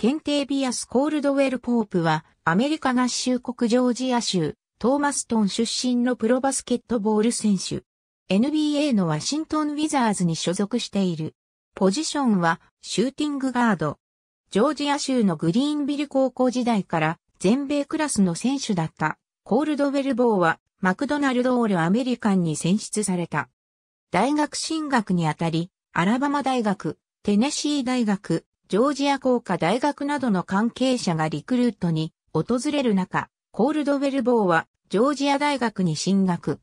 検定ビアス・コールドウェル・ポープは、アメリカ合衆国ジョージア州、トーマストン出身のプロバスケットボール選手。NBA のワシントン・ウィザーズに所属している。ポジションは、シューティングガード。ジョージア州のグリーンビル高校時代から、全米クラスの選手だった。コールドウェル・ボーは、マクドナルド・オール・アメリカンに選出された。大学進学にあたり、アラバマ大学、テネシー大学、ジョージア工科大学などの関係者がリクルートに訪れる中、コールドウェルボーはジョージア大学に進学。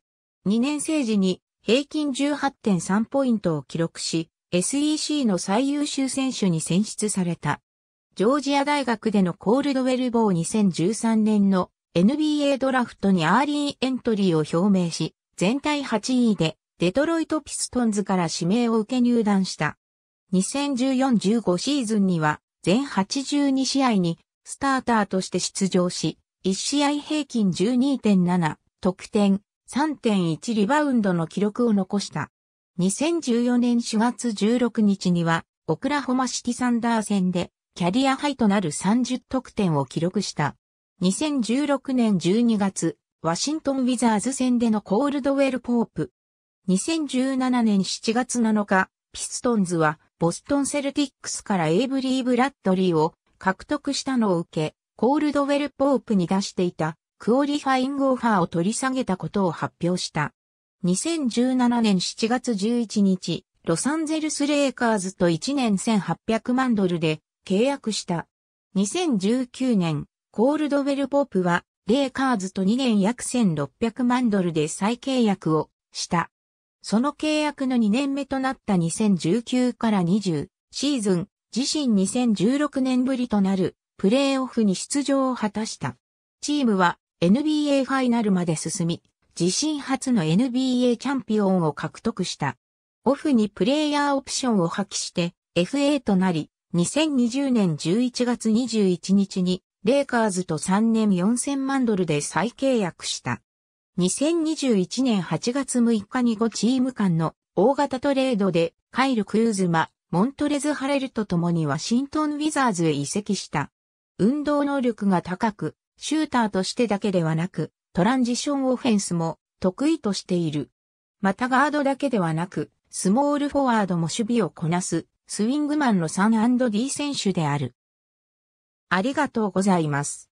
2年生時に平均18.3ポイントを記録し、SEC の最優秀選手に選出された。ジョージア大学でのコールドウェルボー2013年の NBA ドラフトにアーリーエントリーを表明し、全体8位でデトロイトピストンズから指名を受け入団した。2014-15シーズンには全82試合にスターターとして出場し、1試合平均12.7得点3.1リバウンドの記録を残した。2014年4月16日にはオクラホマシティサンダー戦でキャリアハイとなる30得点を記録した。2016年12月、ワシントン・ウィザーズ戦でのコールドウェル・ポープ。2017年7月7日、ピストンズはボストンセルティックスからエイブリー・ブラッドリーを獲得したのを受け、コールドウェル・ポープに出していたクオリファイングオファーを取り下げたことを発表した。2017年7月11日、ロサンゼルス・レイカーズと1年1800万ドルで契約した。2019年、コールドウェル・ポープはレイカーズと2年約1600万ドルで再契約をした。その契約の2年目となった2019から20シーズン、自身2016年ぶりとなるプレーオフに出場を果たした。チームは NBA ファイナルまで進み、自身初の NBA チャンピオンを獲得した。オフにプレイヤーオプションを破棄して FA となり、2020年11月21日にレイカーズと3年4000万ドルで再契約した。2021年8月6日に5チーム間の大型トレードでカイル・クルーズマ、モントレズ・ハレルと共にワシントン・ウィザーズへ移籍した。運動能力が高く、シューターとしてだけではなく、トランジションオフェンスも得意としている。またガードだけではなく、スモールフォワードも守備をこなす、スウィングマンのサ 3&D 選手である。ありがとうございます。